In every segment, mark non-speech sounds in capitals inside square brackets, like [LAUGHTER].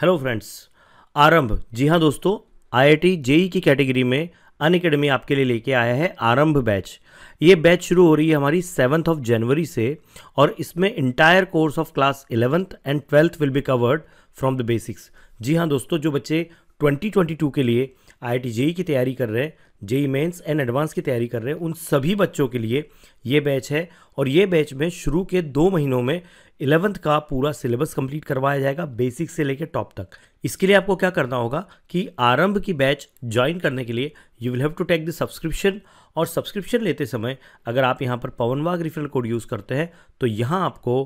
Hello friends आरंभ जी हाँ दोस्तों आईआईटी जेई की कैटेगरी में अन अकेडमी आपके लिए लेके आया है आरंभ बैच ये बैच शुरू हो रही है हमारी सेवन्थ ऑफ जनवरी से और इसमें entire course of class eleventh and twelfth will be covered from the basics जी हाँ दोस्तों जो बच्चे 2022 के लिए आई जेई की तैयारी कर रहे हैं जेई मेन्स एंड एडवांस की तैयारी कर रहे हैं उन सभी बच्चों के लिए ये बैच है और ये बैच में शुरू के दो महीनों में इलेवंथ का पूरा सिलेबस कंप्लीट करवाया जाएगा बेसिक से लेकर टॉप तक इसके लिए आपको क्या करना होगा कि आरंभ की बैच ज्वाइन करने के लिए you will have to take the subscription और सब्सक्रिप्शन लेते समय अगर आप यहाँ पर पवनवाग रिफरल कोड यूज़ करते हैं तो यहाँ आपको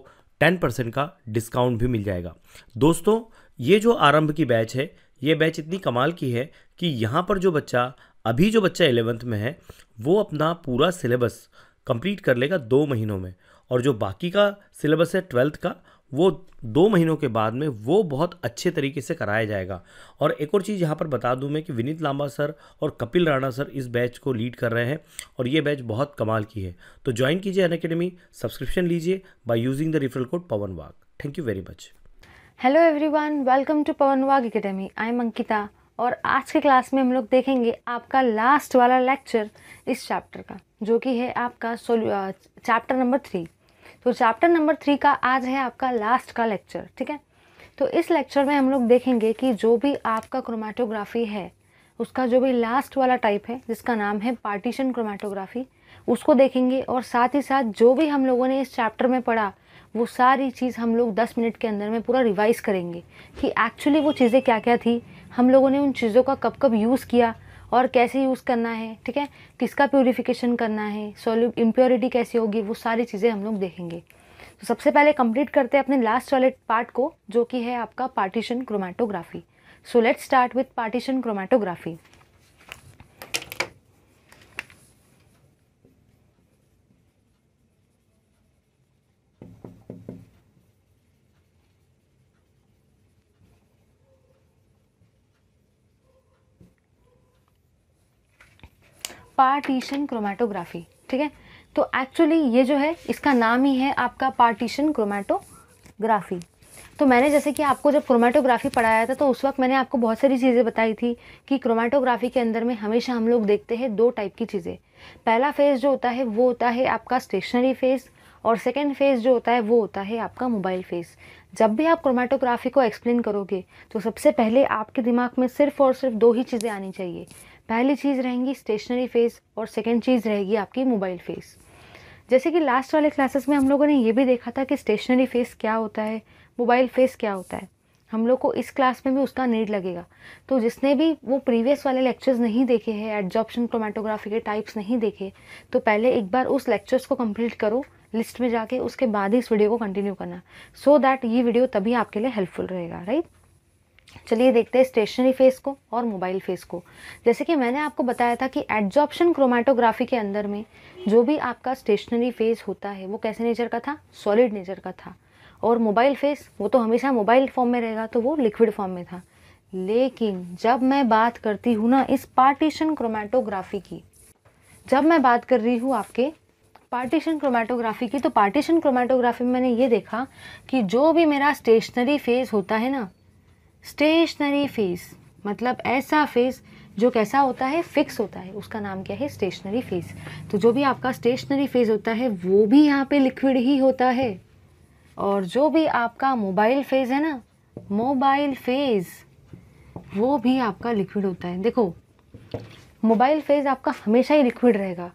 टेन परसेंट का डिस्काउंट भी मिल जाएगा दोस्तों ये जो आरंभ की बैच है ये बैच इतनी कमाल की है कि यहाँ पर जो बच्चा अभी जो बच्चा एलेवंथ में है वो अपना पूरा सिलेबस कंप्लीट कर लेगा दो महीनों में और जो बाकी का सिलेबस है ट्वेल्थ का वो दो महीनों के बाद में वो बहुत अच्छे तरीके से कराया जाएगा और एक और चीज़ यहाँ पर बता दूँ मैं कि विनीत लांबा सर और कपिल राणा सर इस बैच को लीड कर रहे हैं और ये बैच बहुत कमाल की है तो ज्वाइन कीजिए अन अकेडमी सब्सक्रिप्शन लीजिए by using the referral code Pawan Wagh thank you very much hello everyone welcome to Pawan Wagh academy I am Ankita और आज के क्लास में हम लोग देखेंगे आपका लास्ट वाला लेक्चर इस चैप्टर का जो कि है आपका चैप्टर नंबर थ्री तो चैप्टर नंबर थ्री का आज है आपका लास्ट का लेक्चर ठीक है तो इस लेक्चर में हम लोग देखेंगे कि जो भी आपका क्रोमेटोग्राफी है उसका जो भी लास्ट वाला टाइप है जिसका नाम है पार्टीशन क्रोमेटोग्राफी उसको देखेंगे और साथ ही साथ जो भी हम लोगों ने इस चैप्टर में पढ़ा वो सारी चीज़ हम लोग 10 मिनट के अंदर में पूरा रिवाइज़ करेंगे कि एक्चुअली वो चीज़ें क्या क्या थी हम लोगों ने उन चीज़ों का कब कब यूज़ किया और कैसे यूज़ करना है ठीक है किसका प्योरीफिकेशन करना है सोल्यू इम्प्योरिटी कैसी होगी वो सारी चीज़ें हम लोग देखेंगे तो सबसे पहले कंप्लीट करते हैं अपने लास्ट वाले पार्ट को जो कि है आपका partition chromatography so let's start with partition chromatography partition chromatography ठीक है तो एक्चुअली ये जो है इसका नाम ही है आपका पार्टीशन क्रोमेटोग्राफी तो मैंने जैसे कि आपको जब क्रोमेटोग्राफी पढ़ाया था तो उस वक्त मैंने आपको बहुत सारी चीज़ें बताई थी कि क्रोमेटोग्राफी के अंदर में हमेशा हम लोग देखते हैं दो टाइप की चीज़ें पहला फेज़ जो होता है वो होता है आपका स्टेशनरी फेज़ और सेकेंड फेज़ जो होता है वो होता है आपका मोबाइल फेज़ जब भी आप क्रोमेटोग्राफी को एक्सप्लेन करोगे तो सबसे पहले आपके दिमाग में सिर्फ और सिर्फ दो ही चीज़ें आनी चाहिए पहली चीज़ रहेंगी स्टेशनरी फ़ेज़ और सेकेंड चीज़ रहेगी आपकी मोबाइल फ़ेज़ जैसे कि लास्ट वाले क्लासेस में हम लोगों ने ये भी देखा था कि स्टेशनरी फ़ेज़ क्या होता है मोबाइल फ़ेज़ क्या होता है हम लोग को इस क्लास में भी उसका नीड लगेगा तो जिसने भी वो प्रीवियस वाले लेक्चर्स नहीं देखे हैं एडजॉप्शन क्रोमेटोग्राफी के टाइप्स नहीं देखे तो पहले एक बार उस लेक्चर्स को कंप्लीट करो लिस्ट में जाके उसके बाद ही इस वीडियो को कंटिन्यू करना सो so दैट ये वीडियो तभी आपके लिए हेल्पफुल रहेगा राइट चलिए देखते हैं स्टेशनरी फेस को और मोबाइल फेस को जैसे कि मैंने आपको बताया था कि एडजॉप्शन क्रोमेटोग्राफी के अंदर में जो भी आपका स्टेशनरी फेस होता है वो कैसे नेचर का था सॉलिड नेचर का था और मोबाइल फेस वो तो हमेशा मोबाइल फॉर्म में रहेगा तो वो लिक्विड फॉर्म में था लेकिन जब मैं बात करती हूँ ना इस पार्टीशन क्रोमेटोग्राफी की जब मैं बात कर रही हूँ आपके पार्टीशन क्रोमेटोग्राफी की तो पार्टीशन क्रोमेटोग्राफी में मैंने ये देखा कि जो भी मेरा स्टेशनरी फेज होता है ना स्टेशनरी फेस मतलब ऐसा फेस जो कैसा होता है फिक्स होता है उसका नाम क्या है स्टेशनरी फेस तो जो भी आपका स्टेशनरी फेस होता है वो भी यहाँ पे लिक्विड ही होता है और जो भी आपका मोबाइल फेज है ना मोबाइल फेज वो भी आपका लिक्विड होता है देखो मोबाइल फेज आपका हमेशा ही लिक्विड रहेगा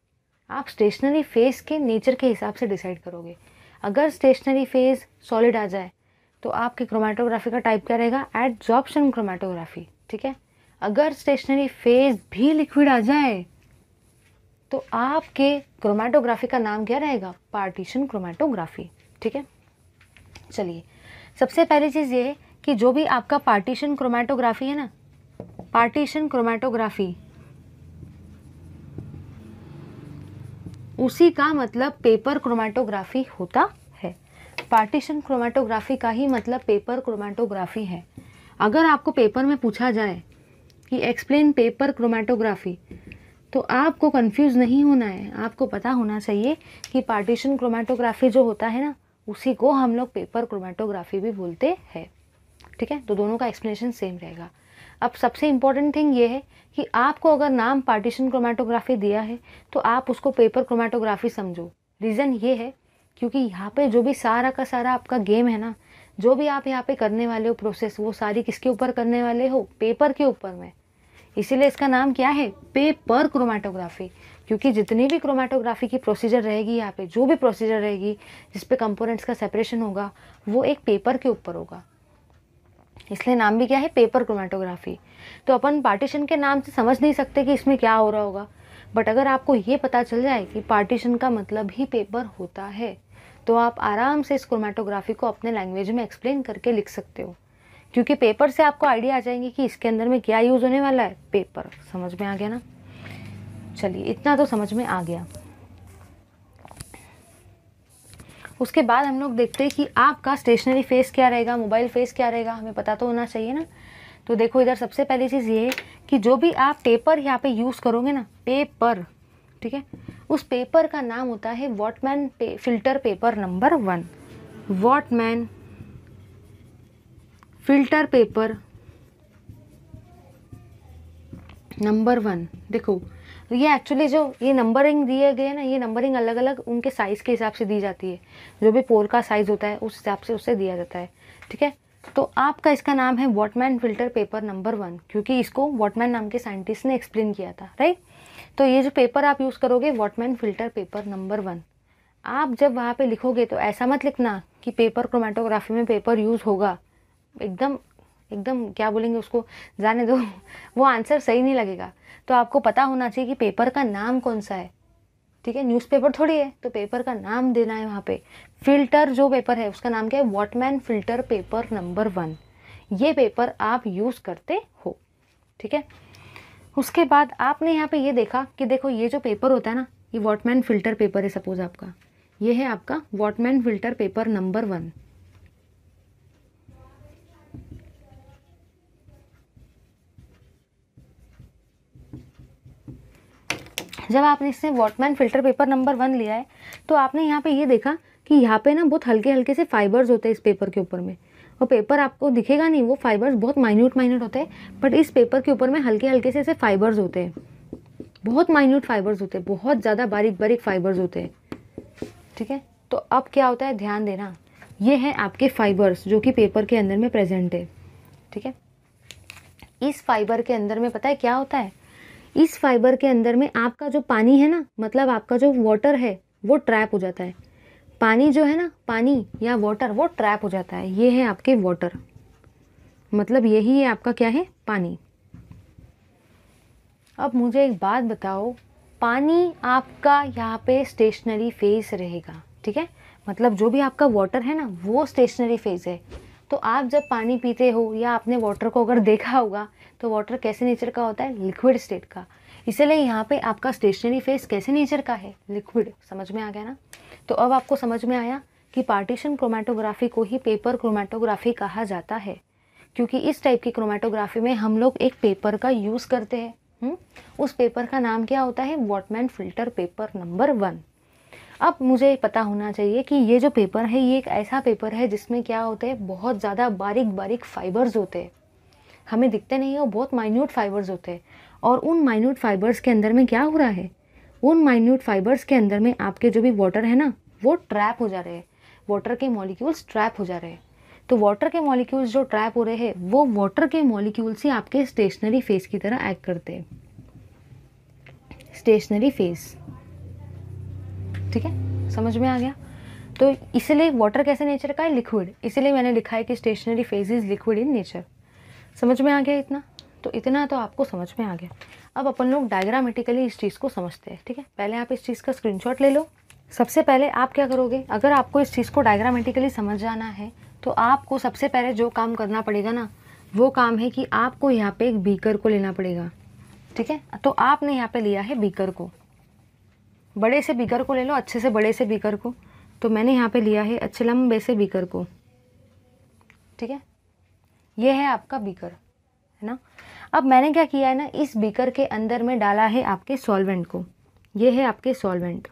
आप स्टेशनरी फेज के नेचर के हिसाब से डिसाइड करोगे अगर स्टेशनरी फेज सॉलिड आ जाए तो आपकी क्रोमेटोग्राफी का टाइप क्या रहेगा एडजॉर्प्शन क्रोमेटोग्राफी ठीक है अगर स्टेशनरी फेज भी लिक्विड आ जाए तो आपके क्रोमेटोग्राफी का नाम क्या रहेगा पार्टीशन क्रोमेटोग्राफी ठीक है चलिए सबसे पहली चीज़ ये कि जो भी आपका पार्टीशन क्रोमेटोग्राफी है ना पार्टीशन क्रोमेटोग्राफी उसी का मतलब पेपर क्रोमेटोग्राफी होता पार्टीशन क्रोमेटोग्राफी का ही मतलब पेपर क्रोमेटोग्राफी है अगर आपको पेपर में पूछा जाए कि एक्सप्लेन पेपर क्रोमेटोग्राफी तो आपको कंफ्यूज नहीं होना है आपको पता होना चाहिए कि पार्टीशन क्रोमेटोग्राफी जो होता है ना उसी को हम लोग पेपर क्रोमेटोग्राफी भी बोलते हैं ठीक है तो दोनों का एक्सप्लेनेशन सेम रहेगा अब सबसे इम्पॉर्टेंट थिंग ये है कि आपको अगर नाम पार्टीशन क्रोमेटोग्राफी दिया है तो आप उसको पेपर क्रोमेटोग्राफी समझो रीज़न ये है क्योंकि यहाँ पे जो भी सारा का सारा आपका गेम है ना जो भी आप यहाँ पे करने वाले हो प्रोसेस वो सारी किसके ऊपर करने वाले हो पेपर के ऊपर में इसीलिए इसका नाम क्या है पेपर क्रोमेटोग्राफी क्योंकि जितनी भी क्रोमेटोग्राफी की प्रोसीजर रहेगी यहाँ पे जो भी प्रोसीजर रहेगी जिस पे कंपोनेंट्स का सेपरेशन होगा वो एक पेपर के ऊपर होगा इसलिए नाम भी क्या है पेपर क्रोमेटोग्राफी तो अपन पार्टीशन के नाम से समझ नहीं सकते कि इसमें क्या हो रहा होगा बट अगर आपको ये पता चल जाए कि पार्टीशन का मतलब ही पेपर होता है तो आप आराम से इस क्रोमेटोग्राफी को अपने लैंग्वेज में एक्सप्लेन करके लिख सकते हो क्योंकि पेपर से आपको आइडिया आ जाएंगे कि इसके अंदर में क्या यूज़ होने वाला है पेपर समझ में आ गया ना चलिए इतना तो समझ में आ गया उसके बाद हम लोग देखते हैं कि आपका स्टेशनरी फेस क्या रहेगा मोबाइल फेस क्या रहेगा हमें पता तो होना चाहिए ना तो देखो इधर सबसे पहली चीज़ ये है कि जो भी आप पेपर यहाँ पे यूज़ करोगे ना पेपर ठीक है उस पेपर का नाम होता है वॉटमैन पे, filter paper number one Whatman filter paper number one देखो ये एक्चुअली जो ये नंबरिंग दिए गए ना ये नंबरिंग अलग अलग उनके साइज़ के हिसाब से दी जाती है जो भी पोल का साइज़ होता है उस हिसाब से उसे दिया जाता है ठीक है तो आपका इसका नाम है Whatman filter paper number one क्योंकि इसको वॉटमैन नाम के साइंटिस्ट ने एक्सप्लेन किया था राइट तो ये जो पेपर आप यूज़ करोगे Whatman filter paper number one आप जब वहाँ पे लिखोगे तो ऐसा मत लिखना कि पेपर क्रोमेटोग्राफी में पेपर यूज़ होगा एकदम एकदम क्या बोलेंगे उसको जाने दो [LAUGHS] वो आंसर सही नहीं लगेगा तो आपको पता होना चाहिए कि पेपर का नाम कौन सा है ठीक है न्यूज़पेपर थोड़ी है तो पेपर का नाम देना है वहाँ पे फिल्टर जो पेपर है उसका नाम क्या है Whatman filter paper number one ये पेपर आप यूज़ करते हो ठीक है उसके बाद आपने यहाँ पे ये देखा कि देखो ये जो पेपर होता है ना ये वॉटमैन फिल्टर पेपर है सपोज आपका ये है आपका Whatman filter paper number one जब आपने इसने Whatman filter paper number one लिया है तो आपने यहाँ पे ये देखा कि यहाँ पे ना बहुत हल्के हल्के से फाइबर्स होते हैं इस पेपर के ऊपर में और पेपर आपको दिखेगा नहीं वो फाइबर्स बहुत माइन्यूट माइन्यूट होते हैं बट इस पेपर के ऊपर में हल्के हल्के से ऐसे फाइबर्स होते हैं बहुत माइन्यूट फाइबर्स होते हैं बहुत ज़्यादा बारीक बारीक फाइबर्स होते हैं ठीक है तो अब क्या होता है ध्यान देना ये हैं आपके फाइबर्स जो कि पेपर के अंदर में प्रेजेंट है ठीक है इस फाइबर के अंदर में पता है क्या होता है इस फाइबर के अंदर में आपका जो पानी है ना मतलब आपका जो वाटर है वो ट्रैप हो जाता है पानी जो है ना पानी या वाटर वो ट्रैप हो जाता है ये है आपके वाटर मतलब यही है आपका क्या है पानी अब मुझे एक बात बताओ पानी आपका यहाँ पे स्टेशनरी फेज रहेगा ठीक है मतलब जो भी आपका वाटर है ना वो स्टेशनरी फेज है तो आप जब पानी पीते हो या आपने वाटर को अगर देखा होगा तो वाटर कैसे नेचर का होता है लिक्विड स्टेट का इसलिए यहाँ पे आपका स्टेशनरी फेस कैसे नेचर का है लिक्विड समझ में आ गया ना तो अब आपको समझ में आया कि पार्टीशन क्रोमेटोग्राफी को ही पेपर क्रोमेटोग्राफी कहा जाता है क्योंकि इस टाइप की क्रोमेटोग्राफी में हम लोग एक पेपर का यूज़ करते हैं हम्म? उस पेपर का नाम क्या होता है Whatman filter paper number one अब मुझे पता होना चाहिए कि ये जो पेपर है ये एक ऐसा पेपर है जिसमें क्या होता है बहुत ज़्यादा बारीक बारीक फाइबर्स होते हैं हमें दिखते नहीं है वो बहुत माइन्यूट फाइबर्स होते हैं और उन माइन्यूट फाइबर्स के अंदर में क्या हो रहा है उन माइन्यूट फाइबर्स के अंदर में आपके जो भी वाटर है ना वो ट्रैप हो जा रहे हैं वाटर के मॉलिक्यूल्स ट्रैप हो जा रहे हैं तो वाटर के मॉलिक्यूल्स जो ट्रैप हो रहे हैं वो वाटर के मॉलिक्यूल्स ही आपके स्टेशनरी फेस की तरह एक्ट करते हैं स्टेशनरी फेस ठीक है समझ में आ गया तो इसलिए वाटर कैसे नेचर का है लिक्विड इसलिए मैंने लिखा है कि stationary phase is liquid in nature समझ में आ गया इतना तो इतना तो आपको समझ में आ गया अब अपन लोग डायग्रामेटिकली इस चीज़ को समझते हैं ठीक है पहले आप इस चीज़ का स्क्रीनशॉट ले लो सबसे पहले आप क्या करोगे अगर आपको इस चीज़ को डायग्रामेटिकली समझ जाना है तो आपको सबसे पहले जो काम करना पड़ेगा ना वो काम है कि आपको यहाँ पे एक बीकर को लेना पड़ेगा ठीक है तो आपने यहाँ पे लिया है बीकर को बड़े से बीकर को ले लो अच्छे से बड़े से बीकर को तो मैंने यहाँ पे लिया है अच्छे लंबे से बीकर को ठीक है ये है आपका बीकर है ना अब मैंने क्या किया है ना इस बीकर के अंदर में डाला है आपके सॉल्वेंट को ये है आपके सॉल्वेंट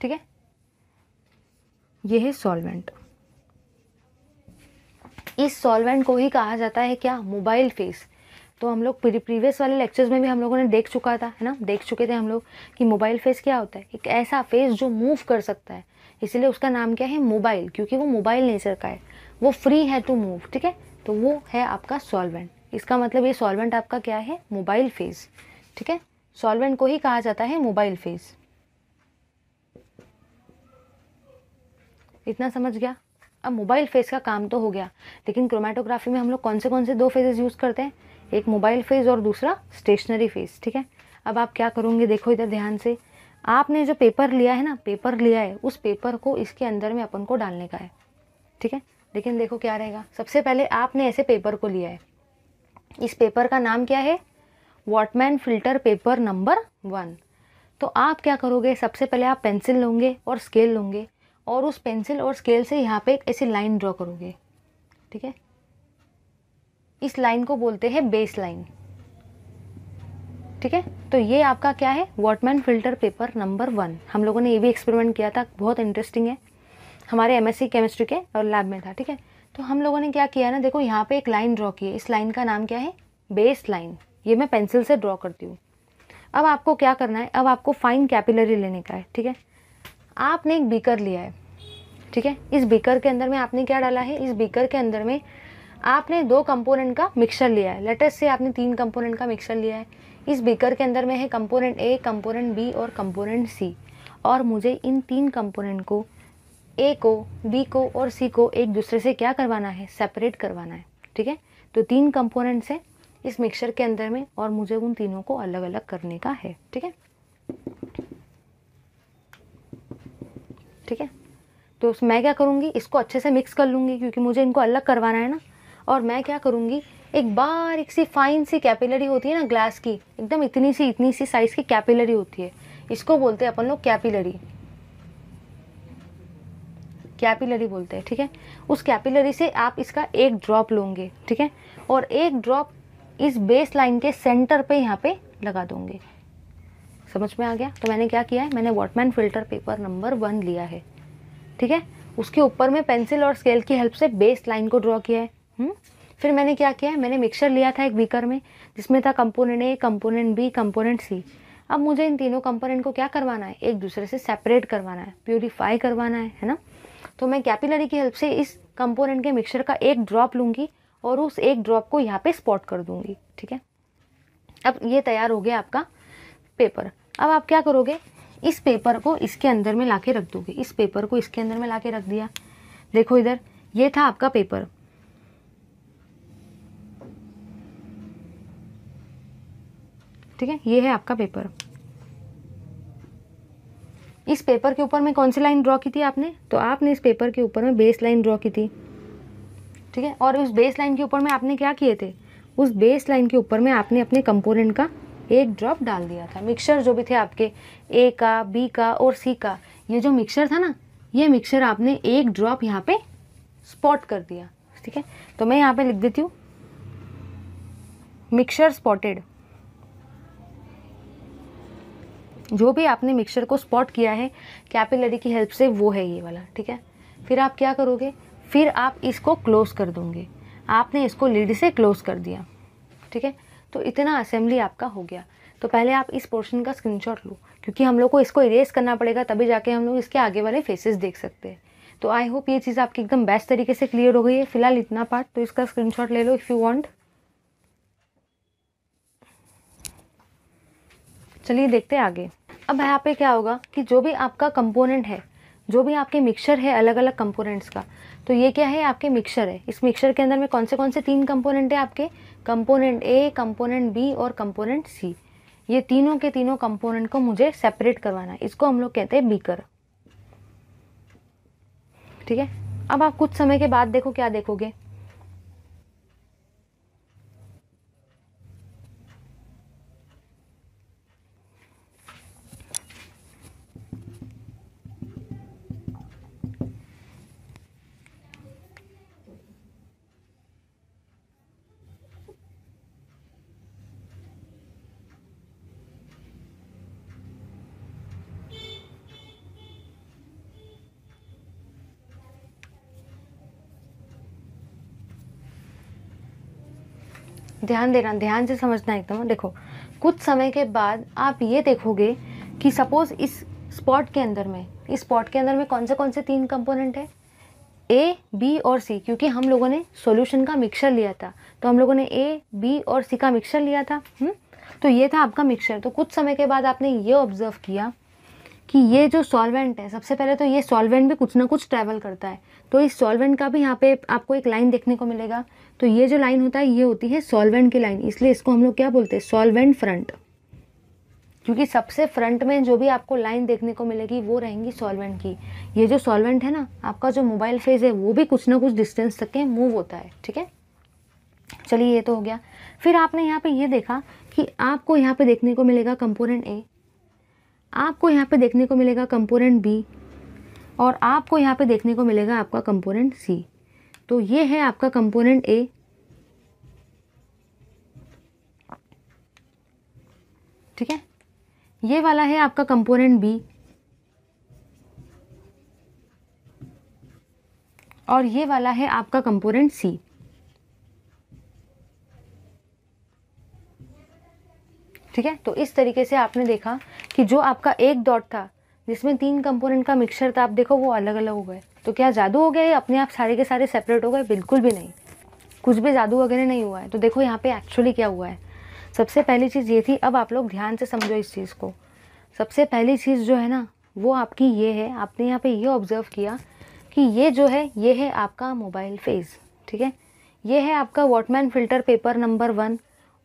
ठीक है ये है सॉल्वेंट इस सॉल्वेंट को ही कहा जाता है क्या मोबाइल फेस तो हम लोग प्रीवियस वाले लेक्चर्स में भी हम लोगों ने देख चुका था है ना देख चुके थे हम लोग कि मोबाइल फेस क्या होता है एक ऐसा फेस जो मूव कर सकता है इसलिए उसका नाम क्या है मोबाइल क्योंकि वो मोबाइल नेचर का है वो फ्री है टू मूव ठीक है तो वो है आपका सॉल्वेंट इसका मतलब ये सॉल्वेंट आपका क्या है मोबाइल फेज ठीक है सॉल्वेंट को ही कहा जाता है मोबाइल फेज इतना समझ गया अब मोबाइल फेज का काम तो हो गया लेकिन क्रोमेटोग्राफी में हम लोग कौन से कौन से दो फेजेस यूज़ करते हैं एक मोबाइल फेज और दूसरा स्टेशनरी फेज ठीक है अब आप क्या करोगे देखो इधर ध्यान से आपने जो पेपर लिया है ना पेपर लिया है उस पेपर को इसके अंदर में अपन को डालने का है ठीक है लेकिन देखो क्या रहेगा सबसे पहले आपने ऐसे पेपर को लिया है इस पेपर का नाम क्या है Whatman filter paper number one तो आप क्या करोगे सबसे पहले आप पेंसिल लोगे और स्केल लोगे और उस पेंसिल और स्केल से यहाँ पे एक ऐसी लाइन ड्रॉ करोगे ठीक है इस लाइन को बोलते हैं बेस लाइन ठीक है तो ये आपका क्या है Whatman filter paper number one हम लोगों ने ये भी एक्सपेरिमेंट किया था बहुत इंटरेस्टिंग है हमारे एमएससी केमिस्ट्री के और लैब में था ठीक है तो हम लोगों ने क्या किया ना देखो यहाँ पे एक लाइन ड्रॉ की है इस लाइन का नाम क्या है बेस लाइन ये मैं पेंसिल से ड्रॉ करती हूँ अब आपको क्या करना है अब आपको फाइन कैपिलरी लेने का है ठीक है आपने एक बीकर लिया है ठीक है इस बीकर के अंदर में आपने क्या डाला है इस बीकर के अंदर में आपने दो कंपोनेंट का मिक्सचर लिया है लेटेस्ट से आपने तीन कंपोनेंट का मिक्सचर लिया है इस बीकर के अंदर में है कंपोनेंट ए कंपोनेंट बी और कंपोनेंट सी और मुझे इन तीन कंपोनेंट को ए को बी को और सी को एक दूसरे से क्या करवाना है सेपरेट करवाना है ठीक है तो तीन कंपोनेंट्स हैं इस मिक्सचर के अंदर में और मुझे उन तीनों को अलग अलग करने का है ठीक है ठीक है तो मैं क्या करूँगी इसको अच्छे से मिक्स कर लूँगी क्योंकि मुझे इनको अलग करवाना है ना और मैं क्या करूँगी एक बार एक सी फाइन सी कैपिलरी होती है ना ग्लास की एकदम इतनी सी इतनी सी साइज़ की कैपिलरी होती है इसको बोलते हैं अपन लोग कैपिलरी कैपिलरी बोलते हैं ठीक है उस कैपिलरी से आप इसका एक ड्रॉप लोगे ठीक है और एक ड्रॉप इस बेस लाइन के सेंटर पे यहाँ पे लगा दोगे समझ में आ गया तो मैंने क्या किया है मैंने Whatman filter paper number one लिया है ठीक है उसके ऊपर में पेंसिल और स्केल की हेल्प से बेस लाइन को ड्रॉ किया है हुँ? हम्म? फिर मैंने क्या किया है मैंने मिक्सर लिया था एक बीकर में जिसमें था component A component B component C अब मुझे इन तीनों कंपोनेंट को क्या करवाना है एक दूसरे से सेपरेट करवाना है प्योरीफाई करवाना है है ना तो मैं कैपिलरी की हेल्प से इस कंपोनेंट के मिक्सचर का एक ड्रॉप लूँगी और उस एक ड्रॉप को यहाँ पे स्पॉट कर दूँगी ठीक है अब ये तैयार हो गया आपका पेपर अब आप क्या करोगे इस पेपर को इसके अंदर में ला रख दोगे इस पेपर को इसके अंदर में ला रख दिया देखो इधर ये था आपका पेपर ठीक है ये है आपका पेपर इस पेपर के ऊपर में कौन सी लाइन ड्रॉ की थी आपने तो आपने इस पेपर के ऊपर में बेस लाइन ड्रॉ की थी ठीक है और उस बेस लाइन के ऊपर में आपने क्या किए थे उस बेस लाइन के ऊपर में आपने अपने कंपोनेंट का एक ड्रॉप डाल दिया था मिक्सचर जो भी थे आपके ए का बी का और सी का ये जो मिक्सचर था ना ये मिक्सचर आपने एक ड्रॉप यहाँ पे स्पॉट कर दिया ठीक है तो मैं यहाँ पे लिख देती हूँ मिक्सचर स्पॉटेड जो भी आपने मिक्सचर को स्पॉट किया है कैपिलरी की हेल्प से वो है ये वाला ठीक है फिर आप क्या करोगे फिर आप इसको क्लोज़ कर दोगे आपने इसको लीड से क्लोज़ कर दिया ठीक है तो इतना असेंबली आपका हो गया तो पहले आप इस पोर्शन का स्क्रीनशॉट लो क्योंकि हम लोग को इसको इरेज करना पड़ेगा तभी जाके हम लोग इसके आगे वाले फेसेस देख सकते हैं तो आई होप ये चीज़ आपकी एकदम बेस्ट तरीके से क्लियर हो गई है फिलहाल इतना पार्ट तो इसका स्क्रीनशॉट ले लो इफ़ यू वांट चलिए देखते हैं आगे अब यहाँ पे क्या होगा कि जो भी आपका कंपोनेंट है जो भी आपके मिक्सर है अलग अलग कंपोनेंट्स का तो ये क्या है आपके मिक्सर है इस मिक्सर के अंदर में कौन से कौन से तीन कंपोनेंट है आपके कंपोनेंट ए कंपोनेंट बी और कंपोनेंट सी ये तीनों के तीनों कंपोनेंट को मुझे सेपरेट करवाना है इसको हम लोग कहते हैं बीकर ठीक है अब आप कुछ समय के बाद देखो क्या देखोगे ध्यान देना ध्यान से समझना एकदम हाँ, देखो कुछ समय के बाद आप ये देखोगे कि सपोज़ इस स्पॉट के अंदर में इस स्पॉट के अंदर में कौन से कौन से तीन कंपोनेंट है ए बी और सी क्योंकि हम लोगों ने सॉल्यूशन का मिक्सर लिया था तो हम लोगों ने ए बी और सी का मिक्सर लिया था हुँ? हम्म? तो ये था आपका मिक्सर तो कुछ समय के बाद आपने ये ऑब्जर्व किया कि ये जो सॉल्वेंट है सबसे पहले तो ये सॉल्वेंट भी कुछ ना कुछ ट्रैवल करता है तो इस सॉल्वेंट का भी यहाँ पे आपको एक लाइन देखने को मिलेगा तो ये जो लाइन होता है ये होती है सॉल्वेंट की लाइन इसलिए इसको हम लोग क्या बोलते हैं सॉल्वेंट फ्रंट क्योंकि सबसे फ्रंट में जो भी आपको लाइन देखने को मिलेगी वो रहेंगी सॉल्वेंट की ये जो सॉल्वेंट है ना आपका जो मोबाइल फेज है वो भी कुछ ना कुछ डिस्टेंस तक के मूव होता है ठीक है चलिए ये तो हो गया फिर आपने यहाँ पे ये देखा कि आपको यहाँ पे देखने को मिलेगा कंपोनेंट ए आपको यहाँ पे देखने को मिलेगा कंपोनेंट बी और आपको यहाँ पे देखने को मिलेगा आपका कंपोनेंट सी तो ये है आपका कंपोनेंट ए ठीक है ये वाला है आपका कंपोनेंट बी और ये वाला है आपका कंपोनेंट सी ठीक है तो इस तरीके से आपने देखा कि जो आपका एक डॉट था जिसमें तीन कंपोनेंट का मिक्सचर था आप देखो वो अलग अलग हो गए तो क्या जादू हो गया अपने आप सारे के सारे सेपरेट हो गए बिल्कुल भी नहीं कुछ भी जादू वगैरह नहीं हुआ है तो देखो यहाँ पे एक्चुअली क्या हुआ है सबसे पहली चीज़ ये थी अब आप लोग ध्यान से समझो इस चीज़ को सबसे पहली चीज़ जो है ना वो आपकी ये है आपने यहाँ पर ये ऑब्ज़र्व किया कि ये जो है ये है आपका मोबाइल फेज़ ठीक है ये है आपका Whatman filter paper number one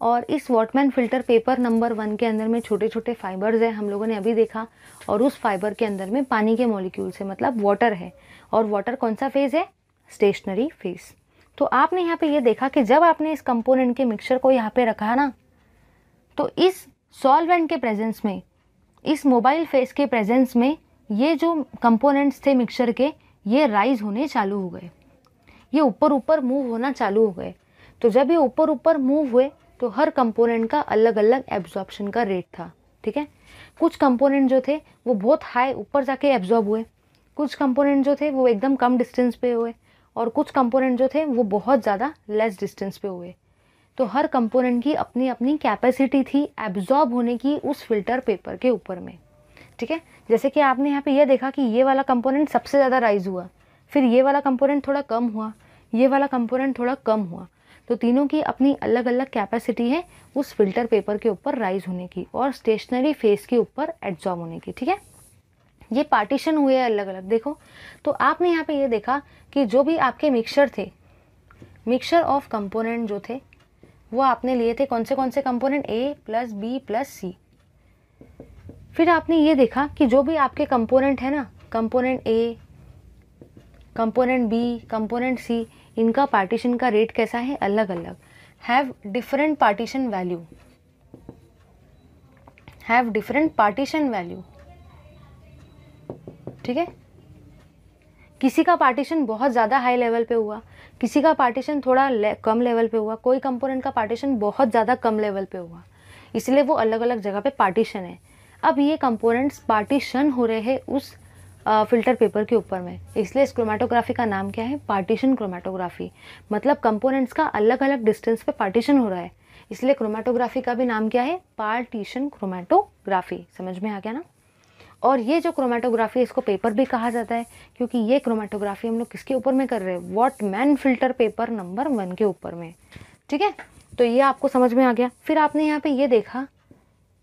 और इस Whatman filter paper number one के अंदर में छोटे छोटे फाइबर्स हैं हम लोगों ने अभी देखा और उस फाइबर के अंदर में पानी के मॉलिक्यूल्स है मतलब वाटर है और वाटर कौन सा फेज़ है स्टेशनरी फेज़ तो आपने यहाँ पे ये देखा कि जब आपने इस कंपोनेंट के मिक्सचर को यहाँ पे रखा ना तो इस सॉल्वेंट के प्रेजेंस में इस मोबाइल फेस के प्रेजेंस में ये जो कंपोनेंट्स थे मिक्सचर के ये राइज होने चालू हो गए ये ऊपर ऊपर मूव होना चालू हो गए तो जब ये ऊपर ऊपर मूव हुए तो हर कंपोनेंट का अलग अलग एब्जॉर्प्शन का रेट था ठीक है कुछ कंपोनेंट जो थे वो बहुत हाई ऊपर जाके एब्जॉर्ब हुए कुछ कंपोनेंट जो थे वो एकदम कम डिस्टेंस पे हुए और कुछ कंपोनेंट जो थे वो बहुत ज़्यादा लेस डिस्टेंस पे हुए तो हर कंपोनेंट की अपनी अपनी कैपेसिटी थी एब्जॉर्ब होने की उस फिल्टर पेपर के ऊपर में ठीक है जैसे कि आपने यहाँ पे यह देखा कि ये वाला कंपोनेंट सबसे ज़्यादा राइज हुआ फिर ये वाला कंपोनेंट थोड़ा कम हुआ ये वाला कंपोनेंट थोड़ा कम हुआ तो तीनों की अपनी अलग अलग कैपेसिटी है उस फिल्टर पेपर के ऊपर राइज होने की और स्टेशनरी फेस के ऊपर एड्जॉर्ब होने की ठीक है ये पार्टीशन हुए हैं अलग अलग देखो तो आपने यहाँ पे ये देखा कि जो भी आपके मिक्सर थे मिक्सर ऑफ कंपोनेंट जो थे वो आपने लिए थे कौन से कौन से component A plus B plus C फिर आपने ये देखा कि जो भी आपके कंपोनेंट है ना component A component B component C इनका पार्टीशन का रेट कैसा है अलग अलग have different partition value have different partition value ठीक है किसी का पार्टीशन बहुत ज़्यादा हाई लेवल पे हुआ किसी का पार्टीशन थोड़ा ले, कम लेवल पे हुआ कोई कंपोनेंट का पार्टीशन बहुत ज़्यादा कम लेवल पे हुआ इसलिए वो अलग अलग जगह पे पार्टीशन है अब ये कंपोनेंट्स पार्टीशन हो रहे हैं उस फ़िल्टर पेपर के ऊपर में इसलिए इस क्रोमेटोग्राफी का नाम क्या है पार्टीशन क्रोमेटोग्राफी मतलब कंपोनेंट्स का अलग अलग डिस्टेंस पे पार्टीशन हो रहा है इसलिए क्रोमेटोग्राफी का भी नाम क्या है पार्टीशन क्रोमेटोग्राफी समझ में आ गया ना और ये जो क्रोमेटोग्राफी इसको पेपर भी कहा जाता है क्योंकि ये क्रोमेटोग्राफी हम लोग किसके ऊपर में कर रहे हैं Whatman filter paper number one के ऊपर में ठीक है तो ये आपको समझ में आ गया फिर आपने यहाँ पे ये देखा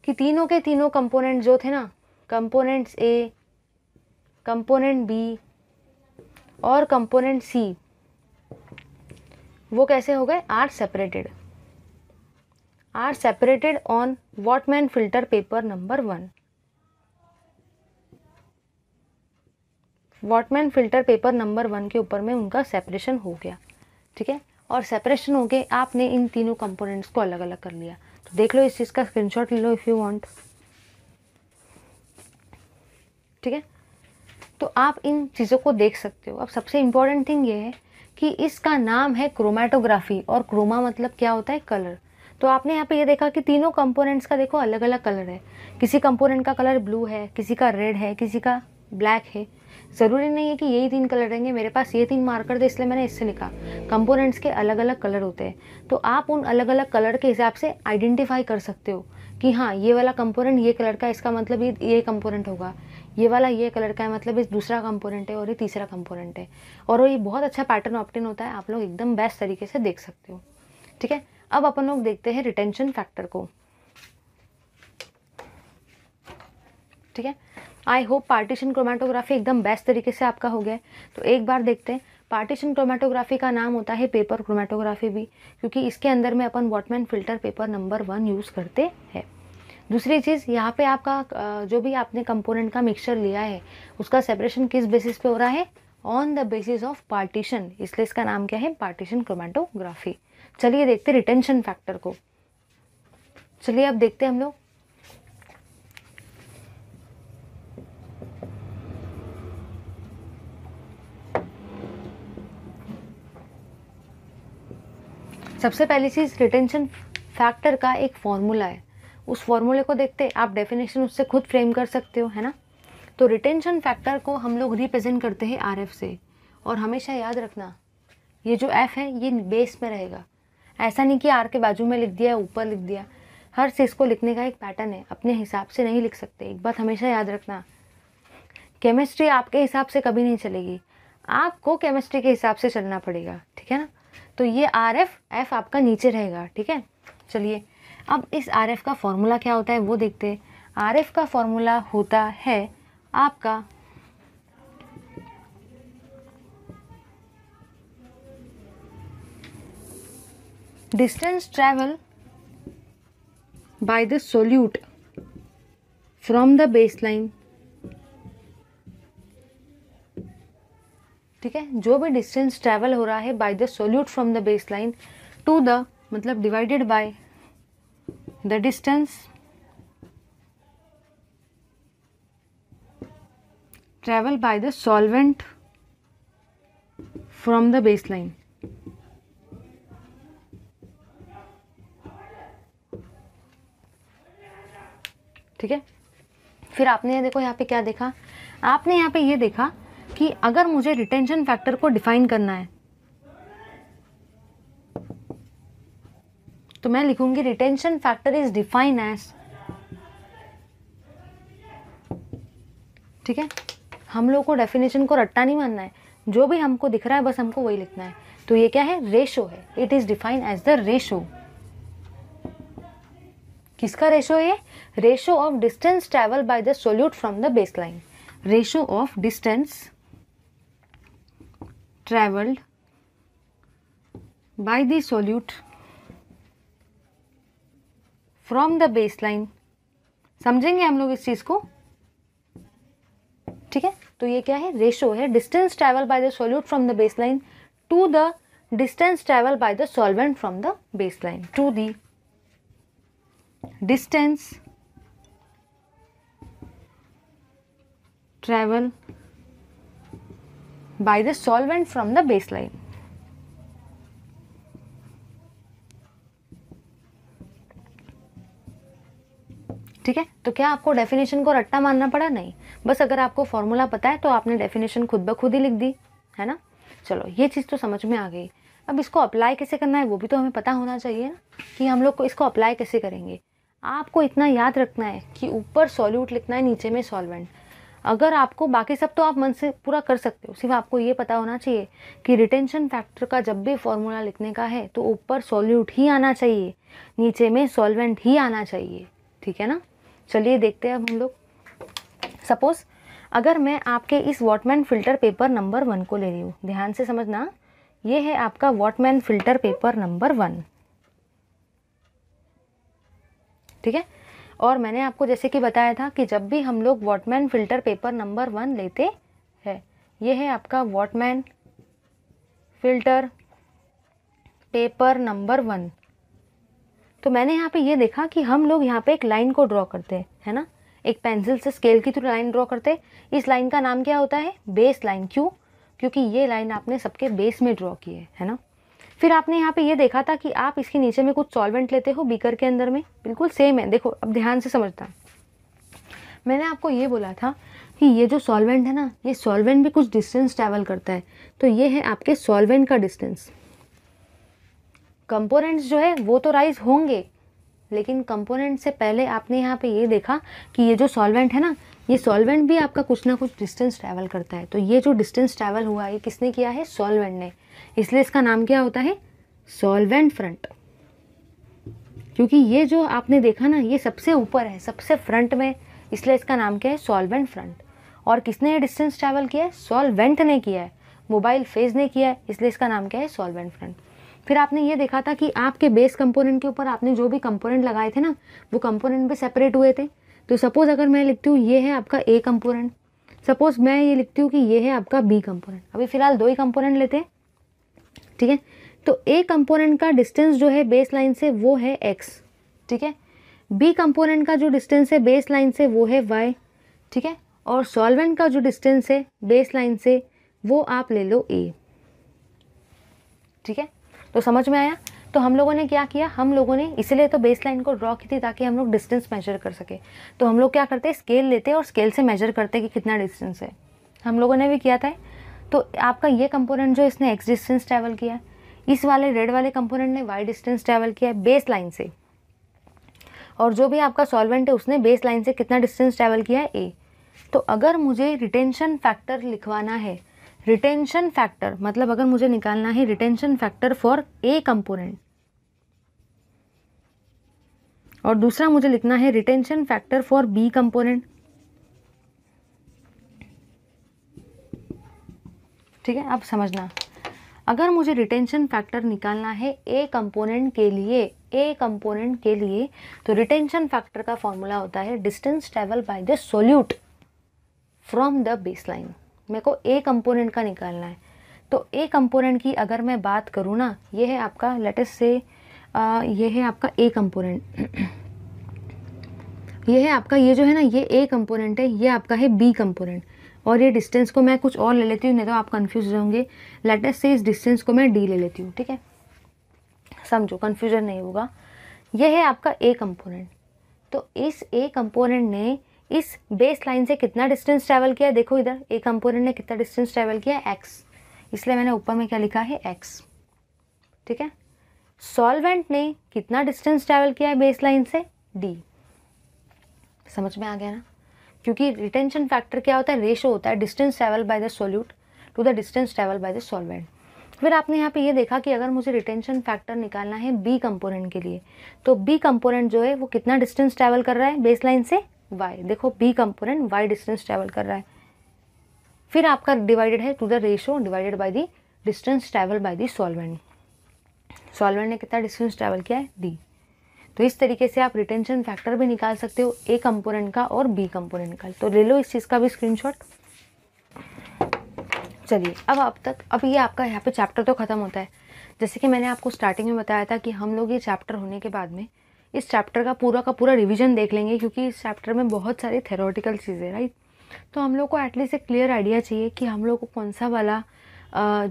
कि तीनों के तीनों कंपोनेंट जो थे ना कंपोनेंट्स ए कंपोनेंट बी और कंपोनेंट सी वो कैसे हो गए are separated are separated on Whatman filter paper number one Whatman filter paper number one के ऊपर में उनका सेपरेशन हो गया ठीक है और सेपरेशन हो आपने इन तीनों कंपोनेंट्स को अलग अलग कर लिया तो देख लो इस चीज़ का स्क्रीनशॉट ले लो इफ़ यू वांट ठीक है तो आप इन चीज़ों को देख सकते हो अब सबसे इम्पॉर्टेंट थिंग ये है कि इसका नाम है क्रोमेटोग्राफी और क्रोमा मतलब क्या होता है कलर तो आपने यहाँ पे ये देखा कि तीनों कंपोनेंट्स का देखो अलग अलग कलर है किसी कंपोनेंट का कलर ब्लू है किसी का रेड है किसी का ब्लैक है ज़रूरी नहीं है कि यही तीन कलर रहेंगे मेरे पास ये तीन मार्कर थे इसलिए मैंने इससे लिखा कंपोनेंट्स के अलग अलग कलर होते हैं तो आप उन अलग अलग कलर के हिसाब से आइडेंटिफाई कर सकते हो कि हाँ ये वाला कंपोनेंट ये कलर का इसका मतलब ये ये कंपोनेंट होगा ये वाला ये कलर का है मतलब इस दूसरा कंपोनेंट है और ये तीसरा कंपोनेंट है और ये बहुत अच्छा पैटर्न ऑप्टिन होता है आप लोग एकदम बेस्ट तरीके से देख सकते हो ठीक है अब अपन लोग देखते हैं रिटेंशन फैक्टर को ठीक है आई होप पार्टीशन क्रोमेटोग्राफी एकदम बेस्ट तरीके से आपका हो गया है तो एक बार देखते हैं पार्टीशन क्रोमेटोग्राफी का नाम होता है पेपर क्रोमेटोग्राफी भी क्योंकि इसके अंदर में अपन Whatman filter paper number one use करते हैं दूसरी चीज़ यहाँ पे आपका जो भी आपने कंपोनेंट का मिक्सचर लिया है उसका सेपरेशन किस बेसिस पे हो रहा है on the basis of partition इसलिए इसका नाम क्या है पार्टीशन क्रोमेटोग्राफी चलिए देखते रिटेंशन फैक्टर को चलिए अब देखते हैं हम लोग सबसे पहली चीज़ रिटेंशन फैक्टर का एक फॉर्मूला है उस फॉर्मूले को देखते आप डेफिनेशन उससे खुद फ्रेम कर सकते हो है ना तो रिटेंशन फैक्टर को हम लोग रिप्रेजेंट करते हैं आर से और हमेशा याद रखना ये जो एफ़ है ये बेस में रहेगा ऐसा नहीं कि आर के बाजू में लिख दिया ऊपर लिख दिया हर चीज़ को लिखने का एक पैटर्न है अपने हिसाब से नहीं लिख सकते एक बात हमेशा याद रखना केमिस्ट्री आपके हिसाब से कभी नहीं चलेगी आपको केमिस्ट्री के हिसाब से चलना पड़ेगा ठीक है ना तो ये आर एफ एफ आपका नीचे रहेगा ठीक है चलिए अब इस आर एफ का फॉर्मूला क्या होता है वो देखते हैं आर का फॉर्मूला होता है आपका distance travel the solute from the base line ठीक है जो भी डिस्टेंस ट्रैवल हो रहा है by the solute from the base line to the मतलब divided by the distance travel by the solvent from the baseline ठीक है फिर आपने ये देखो यहाँ पे क्या देखा आपने यहाँ पे ये देखा कि अगर मुझे रिटेंशन फैक्टर को डिफाइन करना है तो मैं लिखूंगी retention factor is define as ठीक है हम लोग को डेफिनेशन को रट्टा नहीं मानना है जो भी हमको दिख रहा है बस हमको वही लिखना है तो ये क्या है रेशो है it is define as the ratio किसका रेशो है ratio of distance travel by the solute from the base line ratio of distance travelled by the solute from the base line समझेंगे हम लोग इस चीज़ को ठीक है तो ये क्या है रेशो है distance travel by the solute from the base line to the distance travel by the solvent from the base line to the distance by the solvent from the base line ठीक है तो क्या आपको definition को रट्टा मानना पड़ा नहीं बस अगर आपको फॉर्मूला पता है तो आपने डेफिनेशन खुद ब खुद ही लिख दी है ना चलो ये चीज़ तो समझ में आ गई अब इसको अप्लाई कैसे करना है वो भी तो हमें पता होना चाहिए ना कि हम लोग को इसको अप्लाई कैसे करेंगे आपको इतना याद रखना है कि ऊपर सॉल्यूट लिखना है नीचे में सॉल्वेंट अगर आपको बाकी सब तो आप मन से पूरा कर सकते हो सिर्फ आपको ये पता होना चाहिए कि रिटेंशन फैक्टर का जब भी फॉर्मूला लिखने का है तो ऊपर सॉल्यूट ही आना चाहिए नीचे में सॉल्वेंट ही आना चाहिए ठीक है ना चलिए देखते हैं अब हम लोग सपोज़ अगर मैं आपके इस Whatman filter paper number one को ले रही हूँ ध्यान से समझना ये है आपका Whatman filter paper number one ठीक है और मैंने आपको जैसे कि बताया था कि जब भी हम लोग Whatman filter paper number one लेते हैं ये है आपका Whatman filter paper number one तो मैंने यहाँ पे ये देखा कि हम लोग यहाँ पे एक लाइन को ड्रॉ करते हैं है ना एक पेंसिल से स्केल की थ्रू लाइन ड्रॉ करते हैं इस लाइन का नाम क्या होता है बेस लाइन क्यों क्योंकि ये लाइन आपने सबके बेस में ड्रॉ की है है ना फिर आपने यहाँ पे ये देखा था कि आप इसके नीचे में कुछ सॉल्वेंट लेते हो बीकर के अंदर में बिल्कुल सेम है देखो अब ध्यान से समझता मैंने आपको ये बोला था कि ये जो सॉल्वेंट है ना ये सॉल्वेंट भी कुछ डिस्टेंस ट्रैवल करता है तो ये है आपके सॉल्वेंट का डिस्टेंस कंपोनेंट्स जो है वो तो राइज होंगे लेकिन कंपोनेंट से पहले आपने यहाँ पे ये देखा कि ये जो सॉल्वेंट है ना ये सॉल्वेंट भी आपका कुछ ना कुछ डिस्टेंस ट्रैवल करता है तो ये जो डिस्टेंस ट्रैवल हुआ ये किसने किया है सॉल्वेंट ने इसलिए इसका नाम क्या होता है सॉल्वेंट फ्रंट क्योंकि ये जो आपने देखा ना ये सबसे ऊपर है सबसे फ्रंट में इसलिए इसका नाम क्या है सॉल्वेंट फ्रंट और किसने ये डिस्टेंस ट्रैवल किया है सॉल्वेंट ने किया है मोबाइल फेज ने किया है इसलिए इसका नाम क्या है सॉल्वेंट फ्रंट फिर आपने ये देखा था कि आपके बेस कंपोनेंट के ऊपर आपने जो भी कंपोनेंट लगाए थे ना वो कंपोनेंट भी सेपरेट हुए थे तो सपोज़ अगर मैं लिखती हूँ ये है आपका ए कंपोनेंट सपोज़ मैं ये लिखती हूँ कि ये है आपका बी कंपोनेंट अभी फ़िलहाल दो ही कंपोनेंट लेते हैं ठीक है तो ए कंपोनेंट का डिस्टेंस जो है बेस लाइन से वो है एक्स ठीक है बी कंपोनेंट का जो डिस्टेंस है बेस लाइन से वो है वाई ठीक है और सॉल्वेंट का जो डिस्टेंस है बेस लाइन से वो आप ले लो ए ठीक है तो समझ में आया तो हम लोगों ने क्या किया हम लोगों ने इसलिए तो बेस लाइन को ड्रॉ की थी ताकि हम लोग डिस्टेंस मेजर कर सके तो हम लोग क्या करते हैं स्केल लेते हैं और स्केल से मेजर करते हैं कि कितना डिस्टेंस है हम लोगों ने भी किया था तो आपका ये कंपोनेंट जो इसने एक्स डिस्टेंस ट्रैवल किया इस वाले रेड वाले कंपोनेंट ने वाई डिस्टेंस ट्रैवल किया है बेस लाइन से और जो भी आपका सॉल्वेंट है उसने बेस लाइन से कितना डिस्टेंस ट्रैवल किया है ए तो अगर मुझे रिटेंशन फैक्टर लिखवाना है रिटेंशन फैक्टर मतलब अगर मुझे निकालना है retention factor for A component और दूसरा मुझे लिखना है retention factor for B component ठीक है आप समझना अगर मुझे रिटेंशन फैक्टर निकालना है ए कंपोनेंट के लिए ए कंपोनेंट के लिए तो रिटेंशन फैक्टर का फॉर्मूला होता है distance travel by the solute from the baseline मेरे को ए कंपोनेंट का निकालना है तो ए कंपोनेंट की अगर मैं बात करूँ ना ये है आपका लेटेस्ट से ये है आपका ए कंपोनेंट [CLEARS THROAT] ये है आपका ये जो है ना ये ए कंपोनेंट है ये आपका है बी कंपोनेंट और ये डिस्टेंस को मैं कुछ और ले लेती हूँ नहीं तो आप कन्फ्यूज रहोगे लेटेस्ट से इस डिस्टेंस को मैं डी ले लेती हूँ ठीक है समझो कन्फ्यूजन नहीं होगा यह है आपका ए कंपोनेंट तो इस ए कंपोनेंट ने इस बेस लाइन से कितना डिस्टेंस ट्रैवल किया देखो इधर ए कंपोनेंट ने कितना डिस्टेंस ट्रैवल किया एक्स इसलिए मैंने ऊपर में क्या लिखा है एक्स ठीक है सॉल्वेंट ने कितना डिस्टेंस ट्रैवल किया है बेस लाइन से डी समझ में आ गया ना क्योंकि रिटेंशन फैक्टर क्या होता है रेशो होता है distance travel by the solute to the distance travel by the solvent फिर आपने यहाँ पे ये देखा कि अगर मुझे रिटेंशन फैक्टर निकालना है बी कंपोनेंट के लिए तो बी कंपोनेंट जो है वो कितना डिस्टेंस ट्रैवल कर रहा है बेस लाइन से वाई देखो B component Y distance travel कर रहा है फिर आपका डिवाइडेड है to the ratio divided by the distance travel by the solvent solvent ने कितना डिस्टेंस ट्रैवल किया है डी तो इस तरीके से आप रिटेंशन फैक्टर भी निकाल सकते हो ए कंपोनेंट का और बी कंपोनेंट का तो ले लो इस चीज़ का भी स्क्रीनशॉट चलिए अब अब तक अब ये आपका यहाँ पे चैप्टर तो ख़त्म होता है जैसे कि मैंने आपको स्टार्टिंग में बताया था कि हम लोग ये चैप्टर होने के बाद में इस चैप्टर का पूरा का पूरा रिविज़न देख लेंगे क्योंकि इस चैप्टर में बहुत सारी थेरोटिकल चीज़ें राइट तो हम लोग को एटलीस्ट एक क्लियर आइडिया चाहिए कि हम लोग को कौन सा वाला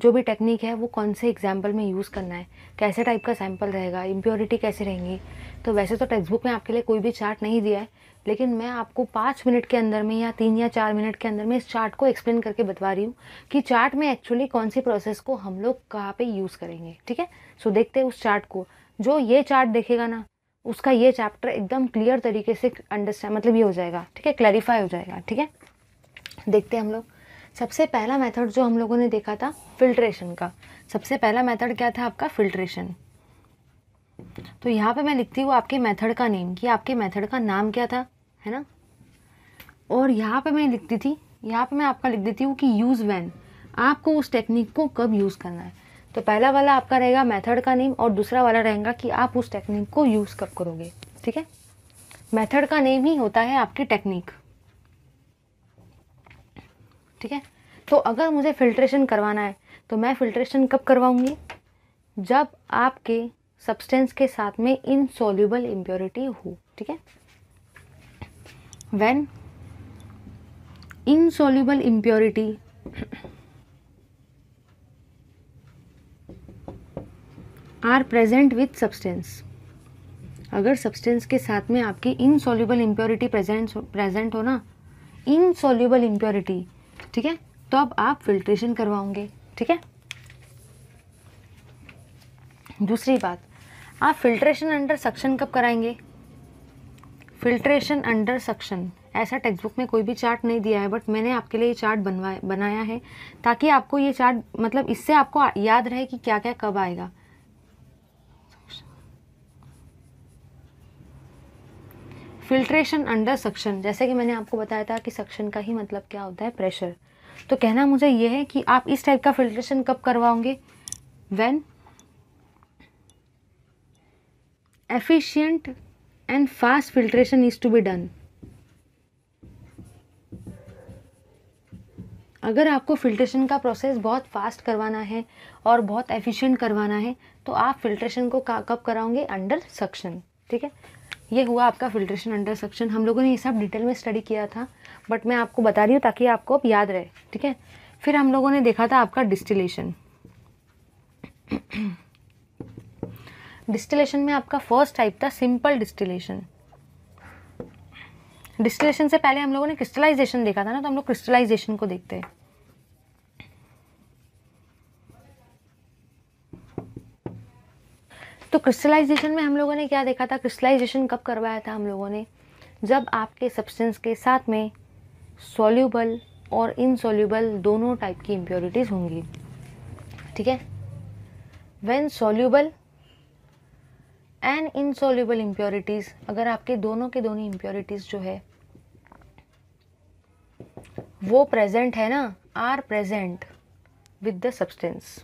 जो भी टेक्निक है वो कौन से एग्जाम्पल में यूज़ करना है कैसे टाइप का सैम्पल रहेगा इम्प्योरिटी कैसे रहेंगी तो वैसे तो टेक्स्ट बुक में आपके लिए कोई भी चार्ट नहीं दिया है लेकिन मैं आपको पाँच मिनट के अंदर में या तीन या चार मिनट के अंदर में इस चार्ट को एक्सप्लेन करके बतवा रही हूँ कि चार्ट में एक्चुअली कौन सी प्रोसेस को हम लोग कहाँ पे यूज़ करेंगे ठीक है सो देखते हैं उस चार्ट को जो ये चार्ट देखेगा ना उसका ये चैप्टर एकदम क्लियर तरीके से अंडरस्टैंड मतलब ये हो जाएगा ठीक है क्लैरिफाई हो जाएगा ठीक है देखते हैं हम लोग सबसे पहला मेथड जो हम लोगों ने देखा था फिल्ट्रेशन का सबसे पहला मेथड क्या था आपका फिल्ट्रेशन तो यहाँ पे मैं लिखती हूँ आपके मेथड का नेम कि आपके मेथड का नाम क्या था है ना और यहाँ पे मैं लिखती थी यहाँ पे मैं आपका लिख देती हूँ कि यूज़ वैन आपको उस टेक्निक को कब यूज़ करना है तो पहला वाला आपका रहेगा मेथड का नेम और दूसरा वाला रहेगा कि आप उस टेक्निक को यूज़ कब करोगे ठीक है मेथड का नेम ही होता है आपकी टेक्निक ठीक है तो अगर मुझे फिल्ट्रेशन करवाना है तो मैं फिल्ट्रेशन कब करवाऊंगी जब आपके सब्सटेंस के साथ में सोल्यूबल इम्प्योरिटी हो ठीक है when insoluble impurity are present with substance अगर सब्सटेंस के साथ में आपकी इनसॉल्यूबल इम्प्योरिटी प्रेजेंट प्रेजेंट हो ना इनसॉल्यूबल इम्प्योरिटी ठीक है तो अब आप फिल्ट्रेशन करवाओगे ठीक है दूसरी बात आप फिल्ट्रेशन अंडर सक्शन कब कराएंगे फिल्ट्रेशन अंडर सक्शन ऐसा टेक्स्ट बुक में कोई भी चार्ट नहीं दिया है बट मैंने आपके लिए ये चार्ट बनवा बनाया है ताकि आपको ये चार्ट मतलब इससे आपको याद रहे कि क्या क्या कब आएगा फिल्ट्रेशन अंडर सक्शन जैसे कि मैंने आपको बताया था कि सक्शन का ही मतलब क्या होता है प्रेशर तो कहना मुझे ये है कि आप इस टाइप का फिल्ट्रेशन कब करवाओगे when efficient and fast filtration is to be done अगर आपको फिल्ट्रेशन का प्रोसेस बहुत फास्ट करवाना है और बहुत एफिशिएंट करवाना है तो आप फिल्ट्रेशन को कब कराओगे अंडर सक्शन ठीक है ये हुआ आपका फिल्ट्रेशन अंडर सक्शन हम लोगों ने ये सब डिटेल में स्टडी किया था बट मैं आपको बता रही हूँ ताकि आपको अब याद रहे ठीक है फिर हम लोगों ने देखा था आपका डिस्टिलेशन डिस्टिलेशन में आपका फर्स्ट टाइप था सिंपल डिस्टिलेशन डिस्टिलेशन से पहले हम लोगों ने क्रिस्टलाइजेशन देखा था ना तो हम लोग क्रिस्टलाइजेशन को देखते हैं तो क्रिस्टलाइजेशन में हम लोगों ने क्या देखा था क्रिस्टलाइजेशन कब करवाया था हम लोगों ने जब आपके सब्सटेंस के साथ में सोल्यूबल और इनसोल्यूबल दोनों टाइप की इम्प्योरिटीज़ होंगी ठीक है when soluble and insoluble impurities अगर आपके दोनों के दोनों इम्प्योरिटीज़ जो है वो प्रेजेंट है ना are present with the substance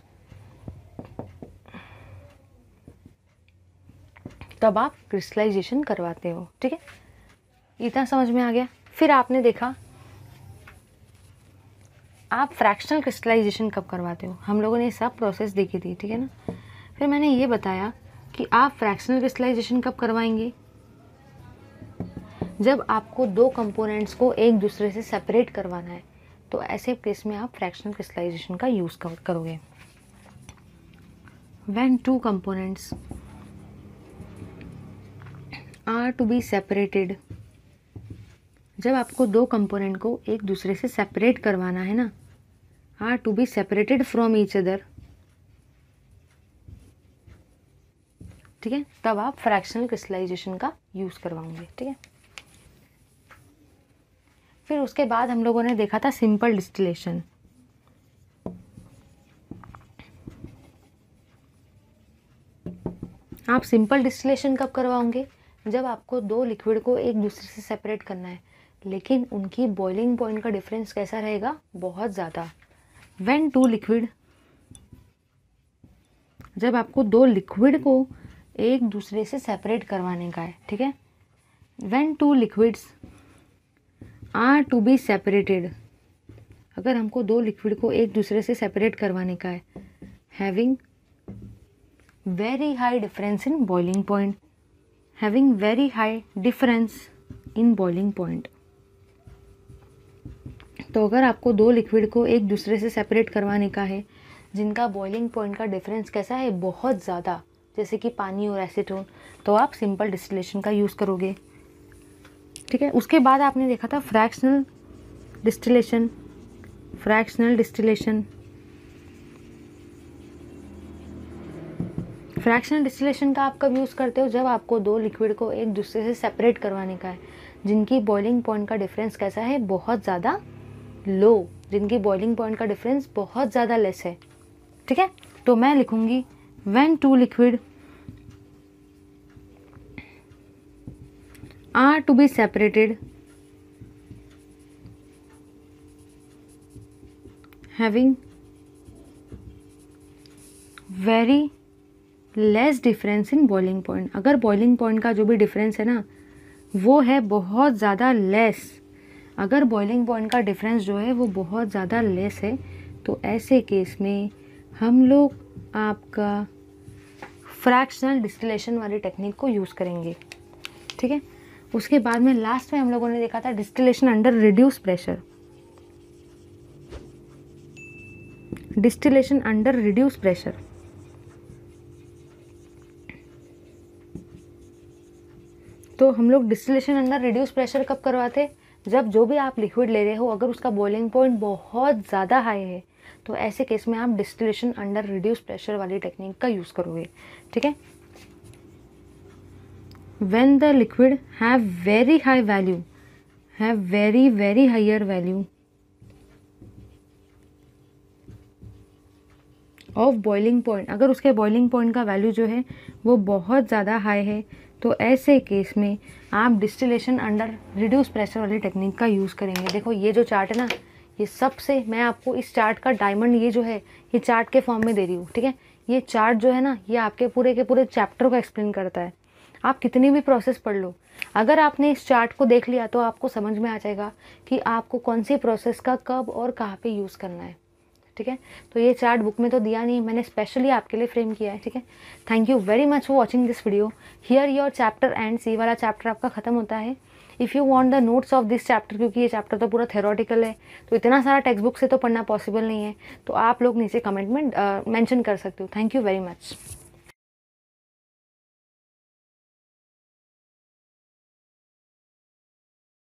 तब आप क्रिस्टलाइजेशन करवाते हो ठीक है इतना समझ में आ गया फिर आपने देखा आप फ्रैक्शनल क्रिस्टलाइजेशन कब करवाते हो हम लोगों ने सब प्रोसेस देखी थी ठीक है ना फिर मैंने ये बताया कि आप फ्रैक्शनल क्रिस्टलाइजेशन कब करवाएंगे जब आपको दो कंपोनेंट्स को एक दूसरे से सेपरेट करवाना है तो ऐसे केस में आप फ्रैक्शनल क्रिस्टलाइजेशन का यूज़ करोगे when two components are to be separated जब आपको दो कंपोनेंट को एक दूसरे से सेपरेट करवाना है ना are to be separated from each other ठीक है तब आप फ्रैक्शनल क्रिस्टलाइजेशन का यूज़ करवाओगे ठीक है फिर उसके बाद हम लोगों ने देखा था सिंपल डिस्टिलेशन आप सिंपल डिस्टिलेशन कब करवाओगे जब आपको दो लिक्विड को एक दूसरे से सेपरेट करना है लेकिन उनकी बॉइलिंग पॉइंट का डिफरेंस कैसा रहेगा बहुत ज़्यादा वेन टू लिक्विड जब आपको दो लिक्विड को एक दूसरे से सेपरेट करवाने का है ठीक है when two liquids are to be separated अगर हमको दो लिक्विड को एक दूसरे से सेपरेट करवाने का है having very high difference in boiling point having very high difference in boiling point तो अगर आपको दो लिक्विड को एक दूसरे से सेपरेट करवाने का है जिनका बॉइलिंग पॉइंट का डिफरेंस कैसा है बहुत ज़्यादा जैसे कि पानी और एसिटोन तो आप सिंपल डिस्टिलेशन का यूज़ करोगे ठीक है उसके बाद आपने देखा था fractional distillation fractional distillation fraction distillation का आप कब यूज़ करते हो जब आपको दो लिक्विड को एक दूसरे से सेपरेट करवाने का है जिनकी बॉइलिंग पॉइंट का डिफरेंस कैसा है बहुत ज़्यादा लो जिनकी बॉइलिंग पॉइंट का डिफरेंस बहुत ज़्यादा लेस है ठीक है तो मैं लिखूँगी when two liquid are to be separated having very less difference in boiling point अगर बॉइलिंग पॉइंट का जो भी डिफरेंस है ना वो है बहुत ज़्यादा लेस अगर बॉइलिंग पॉइंट का डिफरेंस जो है वो बहुत ज़्यादा लेस है तो ऐसे केस में हम लोग आपका फ्रैक्शनल डिस्टिलेशन वाली टेक्निक को यूज़ करेंगे ठीक है उसके बाद में लास्ट में हम लोगों ने देखा था distillation under reduce pressure distillation under reduce pressure तो हम लोग डिस्टिलेशन अंडर रिड्यूस प्रेशर कब करवाते जब जो भी आप लिक्विड ले रहे हो अगर उसका बॉइलिंग पॉइंट बहुत ज़्यादा हाई है तो ऐसे केस में आप डिस्टिलेशन अंडर रिड्यूस प्रेशर वाली टेक्निक का यूज़ करोगे ठीक है when the liquid have very high value have very very higher value of boiling point अगर उसके बॉइलिंग पॉइंट का वैल्यू जो है वो बहुत ज़्यादा हाई है तो ऐसे केस में आप डिस्टिलेशन अंडर रिड्यूस प्रेशर वाली टेक्निक का यूज़ करेंगे देखो ये जो चार्ट है ना ये सबसे मैं आपको इस चार्ट का डायमंड ये जो है ये चार्ट के फॉर्म में दे रही हूँ ठीक है ये चार्ट जो है ना ये आपके पूरे के पूरे चैप्टर को एक्सप्लेन करता है आप कितनी भी प्रोसेस पढ़ लो अगर आपने इस चार्ट को देख लिया तो आपको समझ में आ जाएगा कि आपको कौन सी प्रोसेस का कब और कहाँ पे यूज़ करना है ठीक है तो ये चार्ट बुक में तो दिया नहीं मैंने स्पेशली आपके लिए फ्रेम किया है ठीक है thank you very much for watching this video here your chapter end C वाला चैप्टर आपका खत्म होता है if you want the notes of this chapter क्योंकि ये चैप्टर तो पूरा थेरोटिकल है तो इतना सारा टेक्स्ट बुक से तो पढ़ना पॉसिबल नहीं है तो आप लोग नीचे कमेंट में मैंशन कर सकते हो थैंक यू वेरी मच